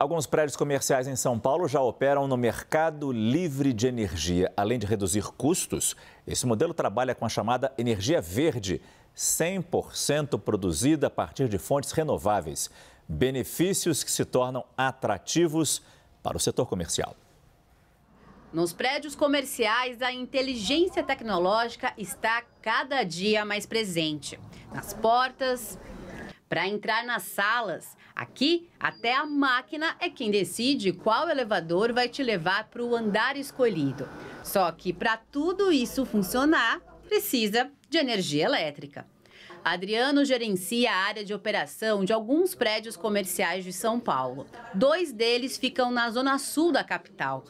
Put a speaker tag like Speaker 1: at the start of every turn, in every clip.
Speaker 1: Alguns prédios comerciais em São Paulo já operam no mercado livre de energia. Além de reduzir custos, esse modelo trabalha com a chamada energia verde, 100% produzida a partir de fontes renováveis. Benefícios que se tornam atrativos para o setor comercial.
Speaker 2: Nos prédios comerciais, a inteligência tecnológica está cada dia mais presente. Nas portas, para entrar nas salas, aqui até a máquina é quem decide qual elevador vai te levar para o andar escolhido. Só que para tudo isso funcionar, precisa de energia elétrica. Adriano gerencia a área de operação de alguns prédios comerciais de São Paulo. Dois deles ficam na zona sul da capital.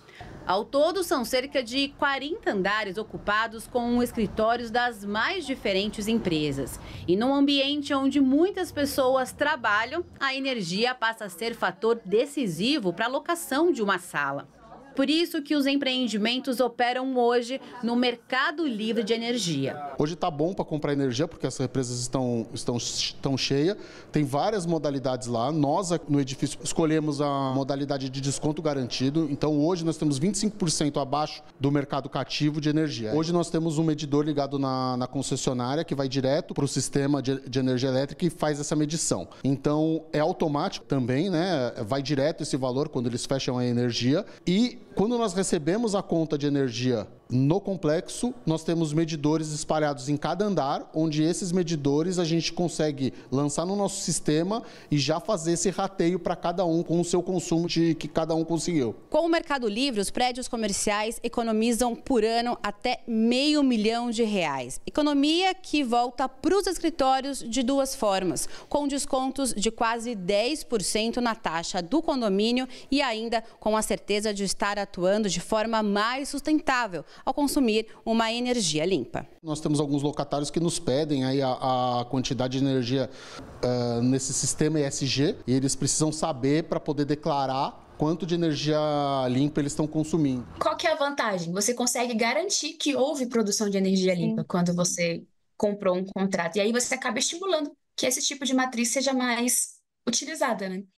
Speaker 2: Ao todo, são cerca de 40 andares ocupados com escritórios das mais diferentes empresas. E num ambiente onde muitas pessoas trabalham, a energia passa a ser fator decisivo para a locação de uma sala. Por isso que os empreendimentos operam hoje no mercado livre de energia.
Speaker 3: Hoje está bom para comprar energia, porque as represas estão, estão, estão cheias. Tem várias modalidades lá. Nós, no edifício, escolhemos a modalidade de desconto garantido. Então, hoje nós temos 25% abaixo do mercado cativo de energia. Hoje nós temos um medidor ligado na, na concessionária, que vai direto para o sistema de, de energia elétrica e faz essa medição. Então, é automático também, né? Vai direto esse valor quando eles fecham a energia. E quando nós recebemos a conta de energia no complexo, nós temos medidores espalhados em cada andar, onde esses medidores a gente consegue lançar no nosso sistema e já fazer esse rateio para cada um com o seu consumo de, que cada um conseguiu.
Speaker 2: Com o Mercado Livre, os prédios comerciais economizam por ano até meio milhão de reais. Economia que volta para os escritórios de duas formas, com descontos de quase 10% na taxa do condomínio e ainda com a certeza de estar atuando de forma mais sustentável ao consumir uma energia limpa.
Speaker 3: Nós temos alguns locatários que nos pedem aí a, a quantidade de energia uh, nesse sistema ESG e eles precisam saber para poder declarar quanto de energia limpa eles estão consumindo.
Speaker 2: Qual que é a vantagem? Você consegue garantir que houve produção de energia limpa Sim. quando você comprou um contrato. E aí você acaba estimulando que esse tipo de matriz seja mais utilizada, né?